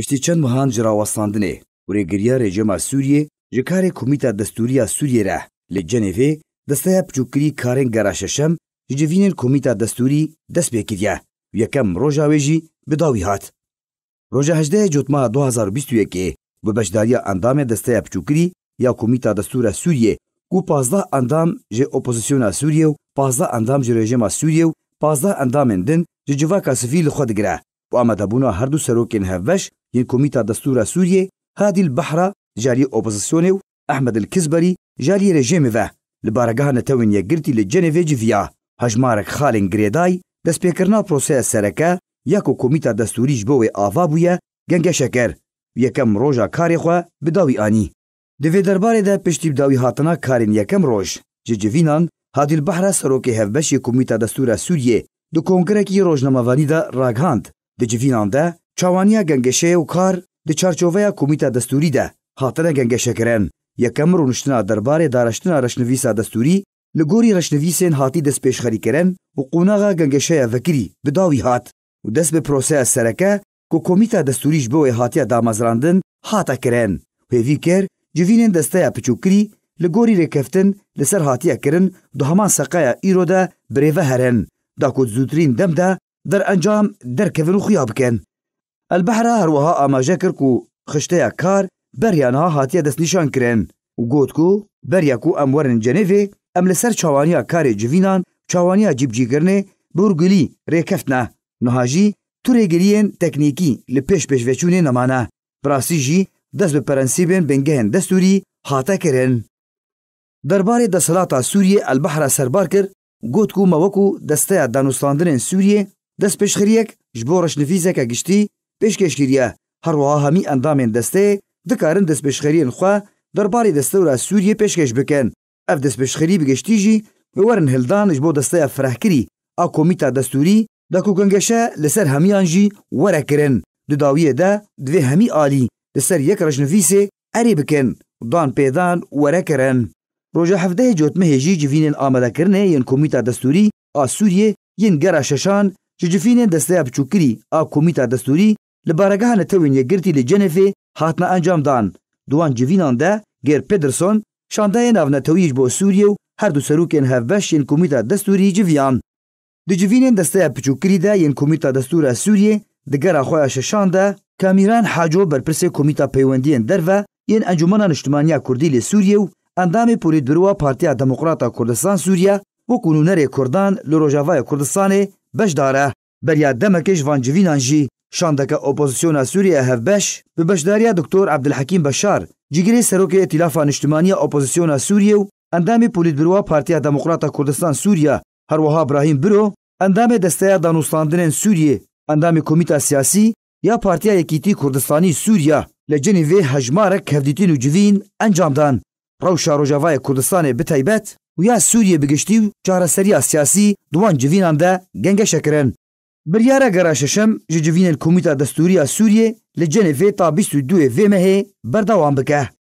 Piştî çend mihan ji rawestandinê wêgiriya rejima Sûriyê ji karê Komîta Destûriya Sûriyê re li Cenevê desteya piçûkkirî karên gera şeşem ji civînên Komîta Destûrî dest pêkiriye yekem roja wê jî bi dawî hat. Roja hejdeyê cotma 2021 bi beşdariya endamê desteya piçûkkirî ya Komîta Destûra Sûriyê û pazda endam ji opozisyona Sûriye û pazda endam ji rejima Sûriye û pazda endamên din ji civaka sivîl li xwe digire. و آمدبونا هر دو سروکین هفش یین کمیتا دستور سوریه هادی البحر جاری اپوزیسیون و احمد الكزبري جاری رژیم و لبارگاه نتوین یگرتی لجنوی جویا هجمارک خالن گریدای دست پیکرنا پروسه سرکه یکو کمیتا دستوریج بوی آوا بویه گنگ شکر یکم روژا کاری خو بداوی آنی دوی درباره ده پشتی بداوی هاتنا کارین یکم روژ ججوینان هادی البحر سروک هفبش کمیتا دستور سوریه دو کنگرکی روژناموانی ده راگهاند د جوینان ده چاوانیا گنگشه و کار د چارچوبه کمیته دستوری ده هاتنه گنگشه کرن یکم رونشتنا درباره دارشتنا رشنویسا دستوری لګوري رشنویسین هاتی د سپیشخري کرن او قونغه گنگشه وکری بداوی هات و دست به پروسه سرکه کو کمیته دستوریش به هاتیه دامزراندن هاته کرن هیوی کر جوینین دسته پچوکری لګوري رکفتن لسر هاتیه کرن د همان سقه ایرو ده بریوه هرن دا کو زوترین دم ده دەر ئەنجام دەرکەون و خویا بکەن ئەلبەحرا هەروەها ئاماژە کرد و خشتەیە کار بەریانها هاتیە دەستنیشان کرێن و گوت و بەریەک و ئەم وەرن جەنێڤێ ئەم لەسەر چاوانیا کارێ جوینان چاوانیا جیبجیگرنێ بورگلی ڕێکەفتە نەهاژی تورێگرریەن تەکنیکی لە پێش پێشڤێچوونێ نەمانە پراسیژی دەست بە پەرەنسیبێن بنگەهێن دەستوری هاتەکردن دەربارەی دەسەڵاتا سووریە ئەلبەحرا سەربار کرد گوت و مەوەکو دەستەیە دانوسلاندنێن سووریە دەست پێشخریەک ji بۆ ڕشنفیزەکە گشتی پێشکەشگیریە هەروەها هەمی ئەندامێن دەستەیە دکارن دەست پێشخەریەن خوا دەربارەی دەستەورا سووریە پێشکەش بکەن ئەف دەست پێشخەری بگەشتیژی وەرن هلدانش بۆ دەستەیە فرەحکری ئا کۆمیتا دەستوری دەکوگەنگەشە لەسەر هەمیانژی وەرەکردن دوداویەدا دوێ هەمی عالی لەسەر یەک ڕژنویسێ ئەرێ بکەن دان پێدان وەرەکەرن ڕۆژە هەفتەیە جۆتمە هێژی جوینن ئامادەکردنێ یەن کۆمیتا دەستوری ئاسووریە یەن گەرا شەشان جوجفین دەستەیە بچووکری ئا کۆمیتا دەستوری li baregeha tewên yegirtî li Cenefê hatna encam dan. Duwan civînan de Ger Pederson şandayên avnetewiyî bo Sûriye û her du serokên hevbeş yên Komîta Destûrî civiyan. Di civînên desteya piçûkirî de yên Komîta Destûra Sûriye di gera xweya şeşan de Kamîran Haco berpirsê Komîta Peywendiyên derve yên Encumena Niştimaniya Kurdî li Sûriye û endamê porê durowa Partiya Demokrata Kurdistan Sûriya û Kunûnerê Kurdan li Rojavaya Kurdistanê بەشدارە بەریا دەمەکەش ڤانجیوینان ژی شاندەکە ئۆپۆزیسیۆنا سووریە هەفبەش بە بەشداریە دکتۆر عبدلحەکیم بەشار جگری سەرۆکی ئەتیلافا نیشتمانیە ئۆپۆزیسیۆنا سووریە و ئەندامی پلیتبروا پارتیا دەموقراتە کوردستان سووریا هەروەها براهیم برۆ ئەندامێ دەستەیە دانووسڵاندنێن سووریە ئەندامی کمیتا سیاسی یا پارتیا یەکیتی کوردستانی سووریا لە جنیڤێ هەژمارە کەفدیتین و جوین ئەنجامدان ڕەوشە ڕۆژاوایە کوردستانی بتایبەت ویا سووریە بگشتی و چارەسەری سیاسی دوان جوینان de gengeşekirin. Biryara geraşeşem ji civînên Komîta Destûriya Sûriyê li Cenevê ta bîst û duê vê mehê berdawan bike.